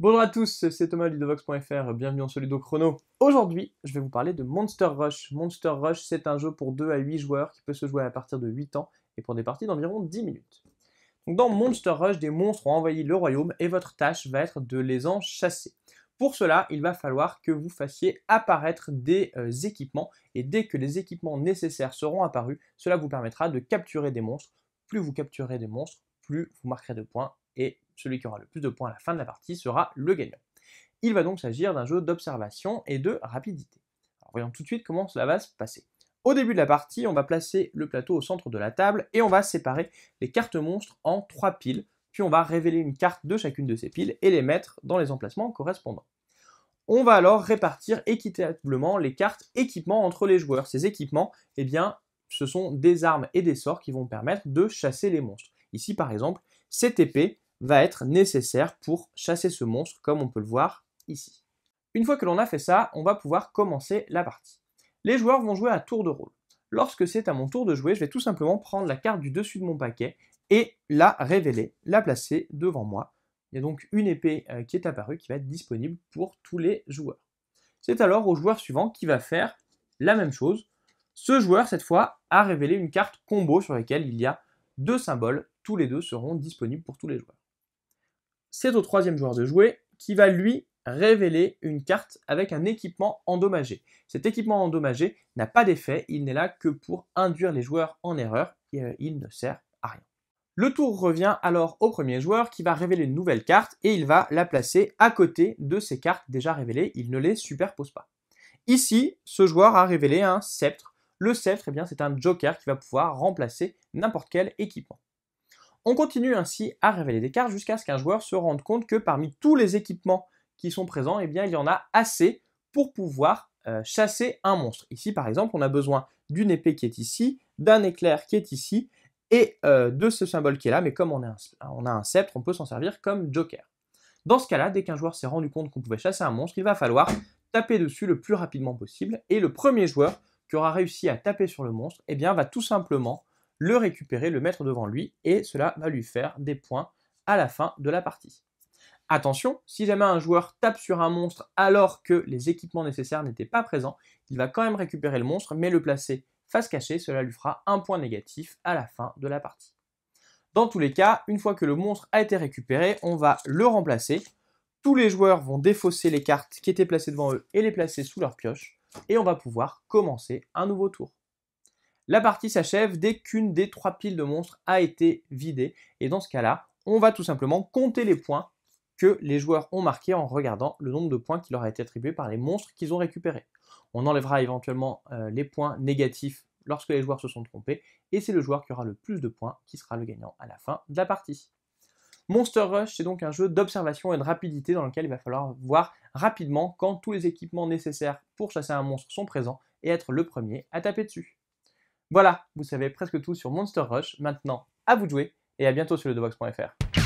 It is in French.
Bonjour à tous, c'est Thomas Ludovox.fr, bienvenue en Solido Chrono. Aujourd'hui, je vais vous parler de Monster Rush. Monster Rush, c'est un jeu pour 2 à 8 joueurs qui peut se jouer à partir de 8 ans et pour des parties d'environ 10 minutes. dans Monster Rush, des monstres ont envahi le royaume et votre tâche va être de les en chasser. Pour cela, il va falloir que vous fassiez apparaître des euh, équipements et dès que les équipements nécessaires seront apparus, cela vous permettra de capturer des monstres. Plus vous capturez des monstres, plus vous marquerez de points et celui qui aura le plus de points à la fin de la partie sera le gagnant. Il va donc s'agir d'un jeu d'observation et de rapidité. voyons tout de suite comment cela va se passer. Au début de la partie, on va placer le plateau au centre de la table et on va séparer les cartes monstres en trois piles, puis on va révéler une carte de chacune de ces piles et les mettre dans les emplacements correspondants. On va alors répartir équitablement les cartes équipements entre les joueurs. Ces équipements, eh bien, ce sont des armes et des sorts qui vont permettre de chasser les monstres. Ici, par exemple, cette épée, va être nécessaire pour chasser ce monstre comme on peut le voir ici. Une fois que l'on a fait ça, on va pouvoir commencer la partie. Les joueurs vont jouer à tour de rôle. Lorsque c'est à mon tour de jouer, je vais tout simplement prendre la carte du dessus de mon paquet et la révéler, la placer devant moi. Il y a donc une épée euh, qui est apparue qui va être disponible pour tous les joueurs. C'est alors au joueur suivant qui va faire la même chose. Ce joueur, cette fois, a révélé une carte combo sur laquelle il y a deux symboles. Tous les deux seront disponibles pour tous les joueurs c'est au troisième joueur de jouer qui va lui révéler une carte avec un équipement endommagé. Cet équipement endommagé n'a pas d'effet, il n'est là que pour induire les joueurs en erreur, et euh, il ne sert à rien. Le tour revient alors au premier joueur qui va révéler une nouvelle carte et il va la placer à côté de ses cartes déjà révélées, il ne les superpose pas. Ici, ce joueur a révélé un sceptre. Le sceptre, eh bien, c'est un joker qui va pouvoir remplacer n'importe quel équipement. On continue ainsi à révéler des cartes jusqu'à ce qu'un joueur se rende compte que parmi tous les équipements qui sont présents, eh bien, il y en a assez pour pouvoir euh, chasser un monstre. Ici, par exemple, on a besoin d'une épée qui est ici, d'un éclair qui est ici, et euh, de ce symbole qui est là, mais comme on, on a un sceptre, on peut s'en servir comme joker. Dans ce cas-là, dès qu'un joueur s'est rendu compte qu'on pouvait chasser un monstre, il va falloir taper dessus le plus rapidement possible, et le premier joueur qui aura réussi à taper sur le monstre, eh bien, va tout simplement le récupérer, le mettre devant lui, et cela va lui faire des points à la fin de la partie. Attention, si jamais un joueur tape sur un monstre alors que les équipements nécessaires n'étaient pas présents, il va quand même récupérer le monstre, mais le placer face cachée, cela lui fera un point négatif à la fin de la partie. Dans tous les cas, une fois que le monstre a été récupéré, on va le remplacer. Tous les joueurs vont défausser les cartes qui étaient placées devant eux et les placer sous leur pioche. Et on va pouvoir commencer un nouveau tour. La partie s'achève dès qu'une des trois piles de monstres a été vidée. Et dans ce cas-là, on va tout simplement compter les points que les joueurs ont marqués en regardant le nombre de points qui leur a été attribué par les monstres qu'ils ont récupérés. On enlèvera éventuellement euh, les points négatifs lorsque les joueurs se sont trompés, et c'est le joueur qui aura le plus de points qui sera le gagnant à la fin de la partie. Monster Rush, c'est donc un jeu d'observation et de rapidité dans lequel il va falloir voir rapidement quand tous les équipements nécessaires pour chasser un monstre sont présents et être le premier à taper dessus. Voilà, vous savez presque tout sur Monster Rush. Maintenant, à vous de jouer et à bientôt sur devox.fr